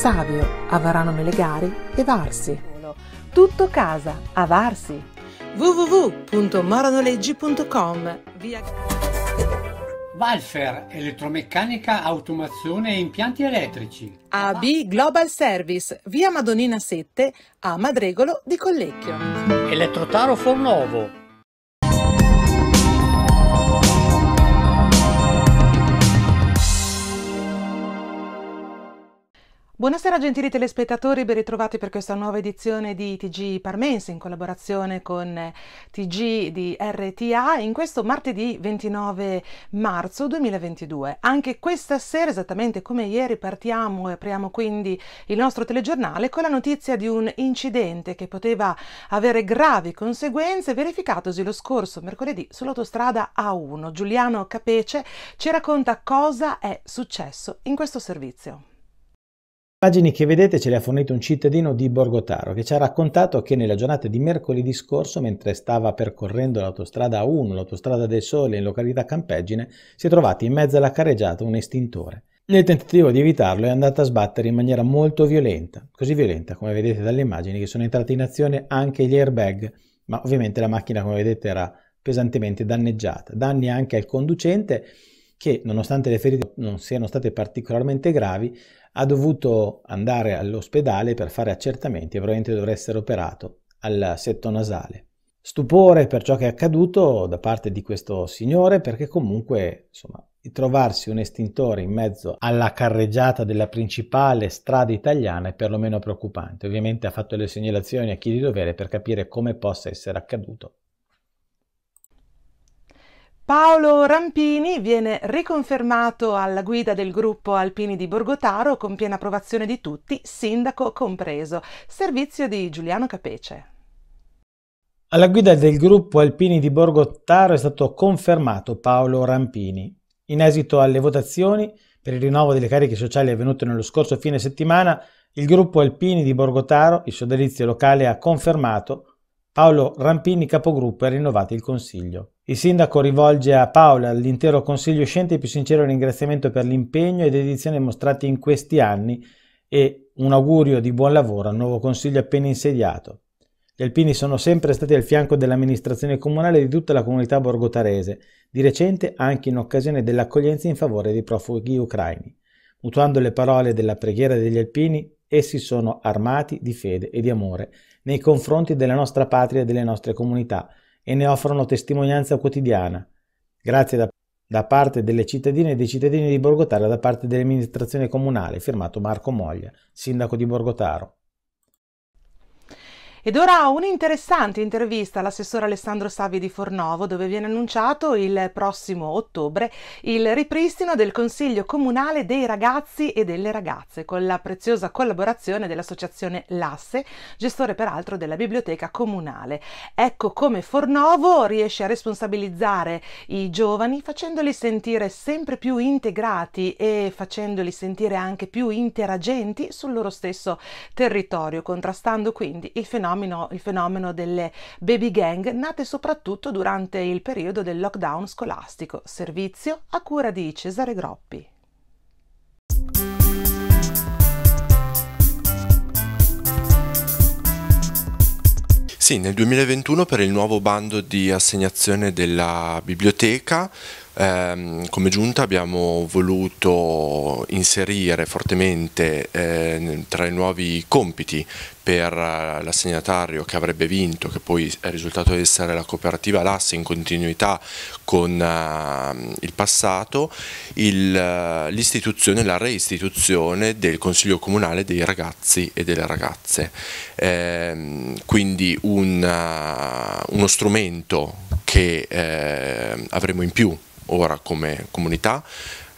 Savio, Avarano Melegari e Varsi. Tutto casa, a Varsi. www.maranoleggi.com Via... Valfer, elettromeccanica, automazione e impianti elettrici. AB Global Service, via Madonina 7, a Madregolo di Collecchio. Elettrotaro Fornovo Buonasera gentili telespettatori, ben ritrovati per questa nuova edizione di TG Parmense in collaborazione con eh, TG di RTA in questo martedì 29 marzo 2022. Anche questa sera, esattamente come ieri, partiamo e apriamo quindi il nostro telegiornale con la notizia di un incidente che poteva avere gravi conseguenze verificatosi lo scorso mercoledì sull'autostrada A1. Giuliano Capece ci racconta cosa è successo in questo servizio. Immagini che vedete ce le ha fornite un cittadino di Borgotaro che ci ha raccontato che nella giornata di mercoledì scorso, mentre stava percorrendo l'autostrada 1, l'autostrada del Sole in località Campeggine, si è trovato in mezzo alla carreggiata un estintore. Nel tentativo di evitarlo è andato a sbattere in maniera molto violenta, così violenta come vedete dalle immagini che sono entrati in azione anche gli airbag, ma ovviamente la macchina come vedete era pesantemente danneggiata, danni anche al conducente che nonostante le ferite non siano state particolarmente gravi ha dovuto andare all'ospedale per fare accertamenti e probabilmente dovrà essere operato al setto nasale. Stupore per ciò che è accaduto da parte di questo signore perché comunque, insomma, trovarsi un estintore in mezzo alla carreggiata della principale strada italiana è perlomeno preoccupante. Ovviamente ha fatto le segnalazioni a chi di dovere per capire come possa essere accaduto Paolo Rampini viene riconfermato alla guida del gruppo Alpini di Borgotaro con piena approvazione di tutti, sindaco compreso. Servizio di Giuliano Capece. Alla guida del gruppo Alpini di Borgotaro è stato confermato Paolo Rampini. In esito alle votazioni per il rinnovo delle cariche sociali avvenute nello scorso fine settimana, il gruppo Alpini di Borgotaro, il sodalizio locale, ha confermato Paolo Rampini capogruppo e ha rinnovato il consiglio. Il sindaco rivolge a Paola e all'intero Consiglio uscente il più sincero ringraziamento per l'impegno e dedizione mostrati in questi anni e un augurio di buon lavoro al nuovo Consiglio appena insediato. Gli alpini sono sempre stati al fianco dell'amministrazione comunale e di tutta la comunità borgotarese, di recente anche in occasione dell'accoglienza in favore dei profughi ucraini. Mutuando le parole della preghiera degli alpini, essi sono armati di fede e di amore nei confronti della nostra patria e delle nostre comunità, e ne offrono testimonianza quotidiana, grazie da, da parte delle cittadine e dei cittadini di Borgotaro e da parte dell'amministrazione comunale, firmato Marco Moglia, sindaco di Borgotaro. Ed ora un'interessante intervista all'assessore Alessandro Savi di Fornovo dove viene annunciato il prossimo ottobre il ripristino del Consiglio Comunale dei Ragazzi e delle Ragazze con la preziosa collaborazione dell'associazione Lasse, gestore peraltro della biblioteca comunale. Ecco come Fornovo riesce a responsabilizzare i giovani facendoli sentire sempre più integrati e facendoli sentire anche più interagenti sul loro stesso territorio, contrastando quindi il fenomeno fenomeno, il fenomeno delle baby gang nate soprattutto durante il periodo del lockdown scolastico, servizio a cura di Cesare Groppi. Sì, nel 2021 per il nuovo bando di assegnazione della biblioteca Ehm, come giunta abbiamo voluto inserire fortemente eh, tra i nuovi compiti per eh, l'assegnatario che avrebbe vinto, che poi è risultato essere la cooperativa Lasse in continuità con uh, il passato, eh, l'istituzione, uh, la reistituzione del Consiglio Comunale dei ragazzi e delle ragazze. Eh, quindi un, uh, uno strumento che eh, avremo in più ora come comunità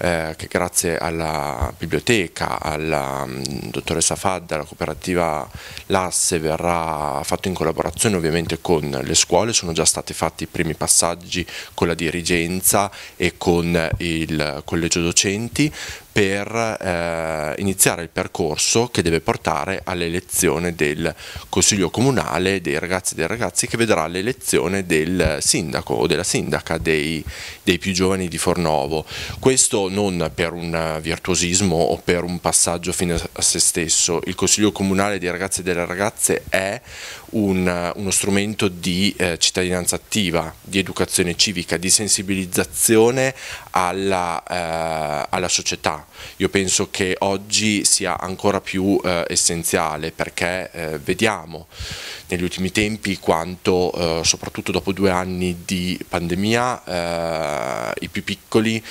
eh, che grazie alla biblioteca, alla mm, dottoressa Fadda, alla cooperativa Lasse verrà fatto in collaborazione ovviamente con le scuole, sono già stati fatti i primi passaggi con la dirigenza e con il collegio docenti per eh, iniziare il percorso che deve portare all'elezione del Consiglio Comunale dei ragazzi e dei ragazzi che vedrà l'elezione del sindaco o della sindaca dei, dei più giovani di Fornovo. Questo non per un virtuosismo o per un passaggio fine a se stesso. Il Consiglio Comunale dei Ragazzi e delle Ragazze è un, uno strumento di eh, cittadinanza attiva, di educazione civica, di sensibilizzazione alla, eh, alla, società. Io penso che oggi sia ancora più eh, essenziale perché eh, vediamo negli ultimi tempi quanto, eh, soprattutto dopo due anni di pandemia, eh, i più piccoli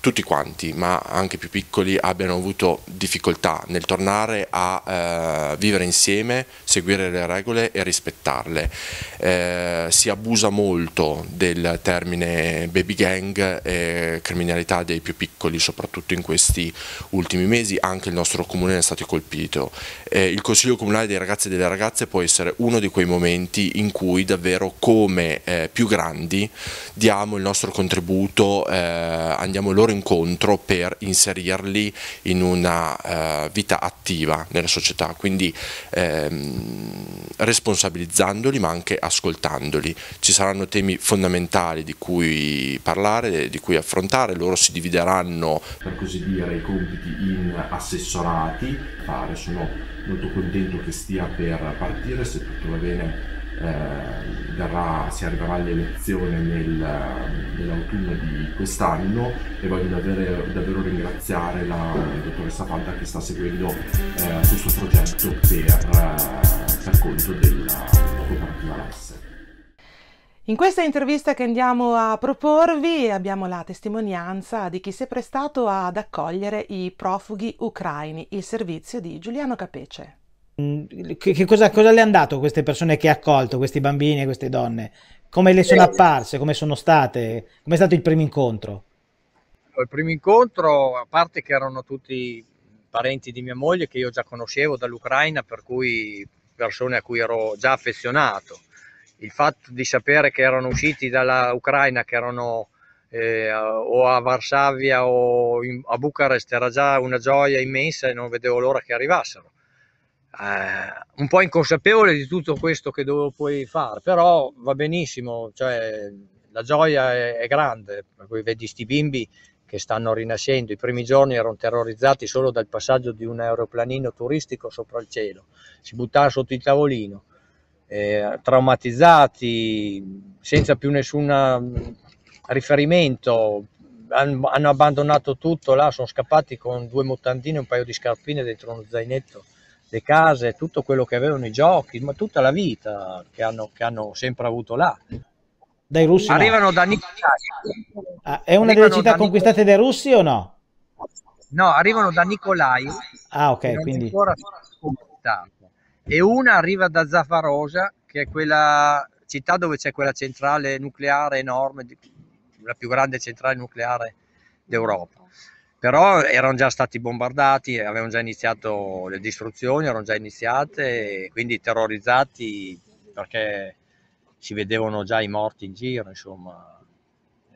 tutti quanti, ma anche più piccoli, abbiano avuto difficoltà nel tornare a eh, vivere insieme, seguire le regole e rispettarle. Eh, si abusa molto del termine baby gang e criminalità dei più piccoli, soprattutto in questi ultimi mesi, anche il nostro comune è stato colpito. Eh, il Consiglio Comunale dei Ragazzi e delle Ragazze può essere uno di quei momenti in cui davvero come eh, più grandi diamo il nostro contributo, eh, andiamo loro incontro per inserirli in una eh, vita attiva nella società, quindi ehm, responsabilizzandoli ma anche ascoltandoli. Ci saranno temi fondamentali di cui parlare, di cui affrontare, loro si divideranno per così dire i compiti in assessorati, fare, sono molto contento che stia per partire se tutto va bene eh, verrà, si arriverà all'elezione nel, nell'autunno di quest'anno e voglio davvero, davvero ringraziare la dottoressa Fanta che sta seguendo eh, questo progetto per, eh, per conto della cooperativa Lasse. In questa intervista che andiamo a proporvi abbiamo la testimonianza di chi si è prestato ad accogliere i profughi ucraini, il servizio di Giuliano Capece. Mm, che cosa, cosa le è andato a queste persone che ha accolto, questi bambini e queste donne? Come le sono eh, apparse? Come sono state? Come è stato il primo incontro? Il primo incontro, a parte che erano tutti parenti di mia moglie che io già conoscevo dall'Ucraina, per cui persone a cui ero già affezionato. Il fatto di sapere che erano usciti dall'Ucraina, che erano eh, o a Varsavia o in, a Bucarest, era già una gioia immensa e non vedevo l'ora che arrivassero eh, un po' inconsapevole di tutto questo che dovevo poi fare, però va benissimo, cioè, la gioia è, è grande, poi vedi questi bimbi che stanno rinascendo, i primi giorni erano terrorizzati solo dal passaggio di un aeroplanino turistico sopra il cielo, si buttava sotto il tavolino, eh, traumatizzati, senza più nessun mm, riferimento, hanno abbandonato tutto là, sono scappati con due mutandine e un paio di scarpine dentro uno zainetto le case, tutto quello che avevano i giochi, ma tutta la vita che hanno, che hanno sempre avuto là. Dai russi arrivano no. da Nicolai. Ah, è una delle città da conquistate Nicolai. dai russi o no? No, arrivano da Nicolai. Ah, ok, quindi ancora e una arriva da Zafarosa, che è quella città dove c'è quella centrale nucleare enorme, la più grande centrale nucleare d'Europa però erano già stati bombardati, avevano già iniziato le distruzioni, erano già iniziate, quindi terrorizzati perché si vedevano già i morti in giro, insomma,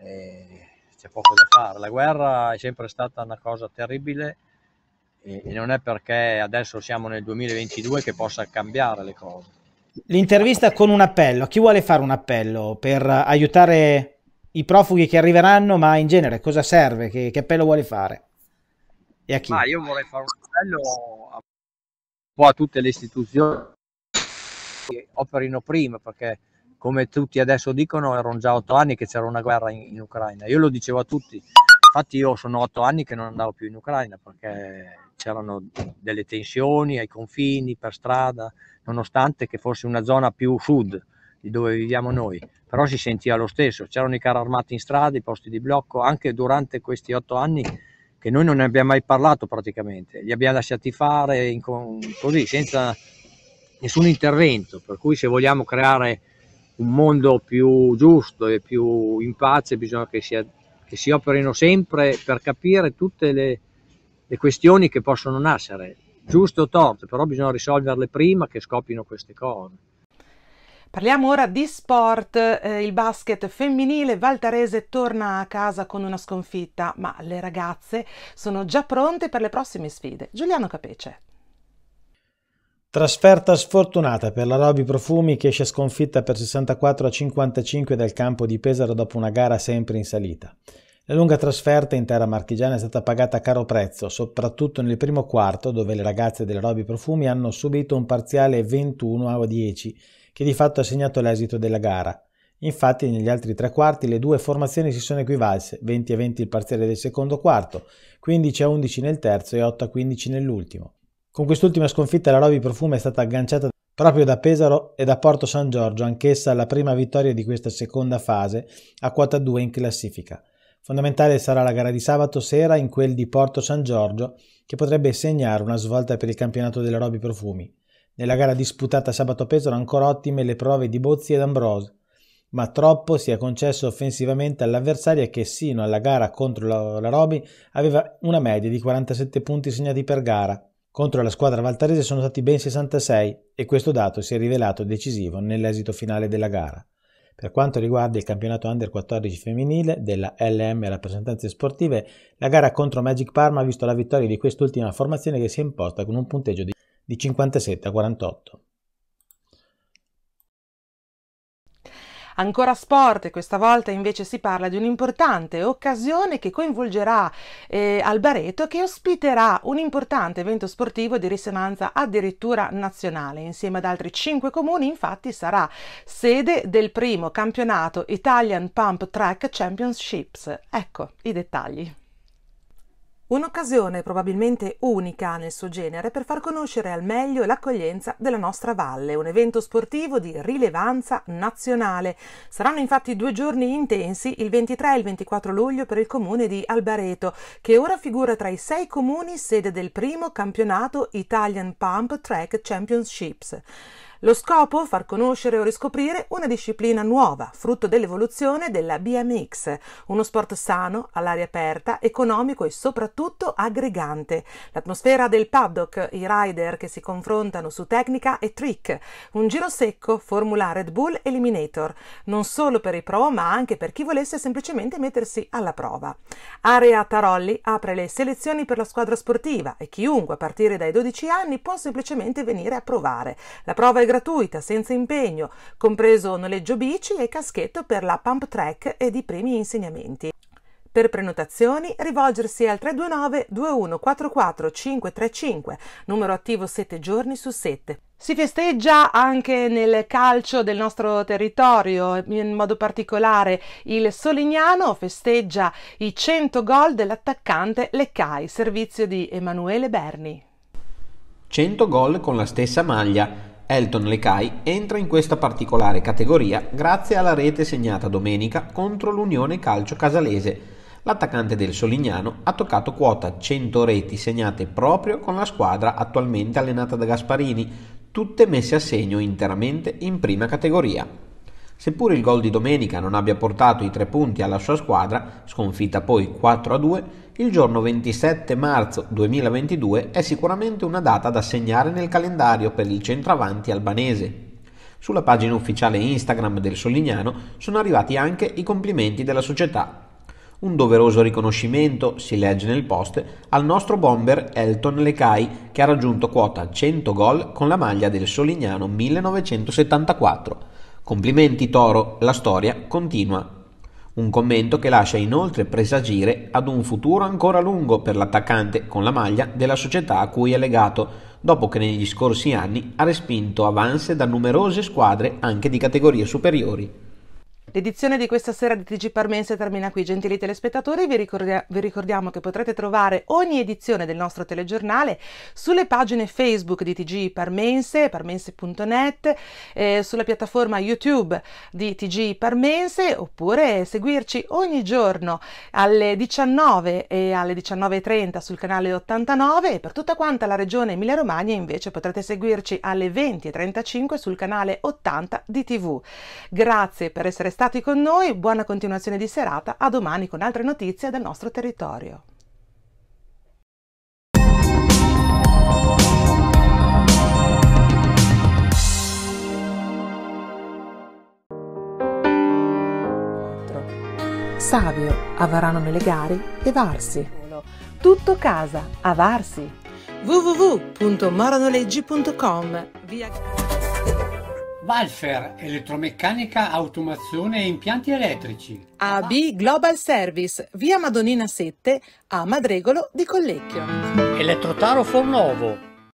c'è poco da fare. La guerra è sempre stata una cosa terribile e, e non è perché adesso siamo nel 2022 che possa cambiare le cose. L'intervista con un appello, chi vuole fare un appello per aiutare i profughi che arriveranno, ma in genere cosa serve? Che, che appello vuole fare? E a chi? Ma io vorrei fare un appello a, un po' a tutte le istituzioni che operino prima, perché come tutti adesso dicono erano già otto anni che c'era una guerra in, in Ucraina. Io lo dicevo a tutti, infatti io sono otto anni che non andavo più in Ucraina perché c'erano delle tensioni ai confini, per strada, nonostante che fosse una zona più sud di dove viviamo noi, però si sentiva lo stesso, c'erano i carri armati in strada, i posti di blocco, anche durante questi otto anni che noi non ne abbiamo mai parlato praticamente, li abbiamo lasciati fare in, così, senza nessun intervento, per cui se vogliamo creare un mondo più giusto e più in pace bisogna che si, che si operino sempre per capire tutte le, le questioni che possono nascere, giuste o torte, però bisogna risolverle prima che scoppino queste cose. Parliamo ora di sport. Eh, il basket femminile Valtarese torna a casa con una sconfitta, ma le ragazze sono già pronte per le prossime sfide. Giuliano Capece. Trasferta sfortunata per la Roby Profumi che esce sconfitta per 64 a 55 dal campo di Pesaro dopo una gara sempre in salita. La lunga trasferta in terra marchigiana è stata pagata a caro prezzo, soprattutto nel primo quarto dove le ragazze della Roby Profumi hanno subito un parziale 21 a 10 che di fatto ha segnato l'esito della gara. Infatti negli altri tre quarti le due formazioni si sono equivalse, 20 a 20 il parziale del secondo quarto, 15 a 11 nel terzo e 8 a 15 nell'ultimo. Con quest'ultima sconfitta la Rovi Profumo è stata agganciata proprio da Pesaro e da Porto San Giorgio, anch'essa la prima vittoria di questa seconda fase, a quota 2 in classifica. Fondamentale sarà la gara di sabato sera in quel di Porto San Giorgio, che potrebbe segnare una svolta per il campionato della Robi Profumi. Nella gara disputata sabato a Pesaro ancora ottime le prove di Bozzi ed Ambrose, ma troppo si è concesso offensivamente all'avversaria che sino alla gara contro la, la Roby aveva una media di 47 punti segnati per gara. Contro la squadra valtarese sono stati ben 66 e questo dato si è rivelato decisivo nell'esito finale della gara. Per quanto riguarda il campionato Under 14 femminile della LM rappresentanze sportive, la gara contro Magic Parma ha visto la vittoria di quest'ultima formazione che si è imposta con un punteggio di di 57 a 48. Ancora sport, questa volta invece si parla di un'importante occasione che coinvolgerà eh, Albareto che ospiterà un importante evento sportivo di risonanza addirittura nazionale. Insieme ad altri cinque comuni infatti sarà sede del primo campionato Italian Pump Track Championships. Ecco i dettagli. Un'occasione probabilmente unica nel suo genere per far conoscere al meglio l'accoglienza della nostra valle, un evento sportivo di rilevanza nazionale. Saranno infatti due giorni intensi, il 23 e il 24 luglio, per il comune di Albareto, che ora figura tra i sei comuni sede del primo campionato Italian Pump Track Championships. Lo scopo? Far conoscere o riscoprire una disciplina nuova, frutto dell'evoluzione della BMX, uno sport sano, all'aria aperta, economico e soprattutto aggregante. L'atmosfera del paddock, i rider che si confrontano su tecnica e trick, un giro secco, formula Red Bull Eliminator, non solo per i pro ma anche per chi volesse semplicemente mettersi alla prova. Area Tarolli apre le selezioni per la squadra sportiva e chiunque a partire dai 12 anni può semplicemente venire a provare. La prova è gratuita, senza impegno, compreso noleggio bici e caschetto per la pump track e i primi insegnamenti. Per prenotazioni rivolgersi al 329 2144 535, numero attivo 7 giorni su 7. Si festeggia anche nel calcio del nostro territorio, in modo particolare il Solignano festeggia i 100 gol dell'attaccante Leccai, servizio di Emanuele Berni. 100 gol con la stessa maglia, Elton Lecai entra in questa particolare categoria grazie alla rete segnata domenica contro l'Unione Calcio Casalese. L'attaccante del Solignano ha toccato quota 100 reti segnate proprio con la squadra attualmente allenata da Gasparini, tutte messe a segno interamente in prima categoria. Seppur il gol di domenica non abbia portato i tre punti alla sua squadra, sconfitta poi 4-2, il giorno 27 marzo 2022 è sicuramente una data da segnare nel calendario per il centravanti albanese. Sulla pagina ufficiale Instagram del Solignano sono arrivati anche i complimenti della società. Un doveroso riconoscimento, si legge nel post, al nostro bomber Elton Lecai che ha raggiunto quota 100 gol con la maglia del Solignano 1974. Complimenti Toro, la storia continua un commento che lascia inoltre presagire ad un futuro ancora lungo per l'attaccante con la maglia della società a cui è legato, dopo che negli scorsi anni ha respinto avance da numerose squadre anche di categorie superiori. L'edizione di questa sera di TG Parmense termina qui. Gentili telespettatori, vi, ricordia- vi, ricordiamo che potrete trovare ogni edizione del nostro telegiornale sulle pagine Facebook di TG Parmense, parmense.net, eh, sulla piattaforma YouTube di TG Parmense, oppure seguirci ogni giorno alle 19 e alle 19.30 sul canale 89 e per tutta quanta la regione Emilia-Romagna invece potrete seguirci alle 20.35 sul canale 80 di TV. Grazie per essere stati con noi, buona continuazione di serata, a domani con altre notizie dal nostro territorio. Savio, Avarano nelle gare e Varsi. Tutto casa, a Varsi. www.maranoleggi.com via... Valfer, elettromeccanica, automazione e impianti elettrici. AB Global Service, via Madonina 7 a Madregolo di Collecchio. Elettrotaro Fornovo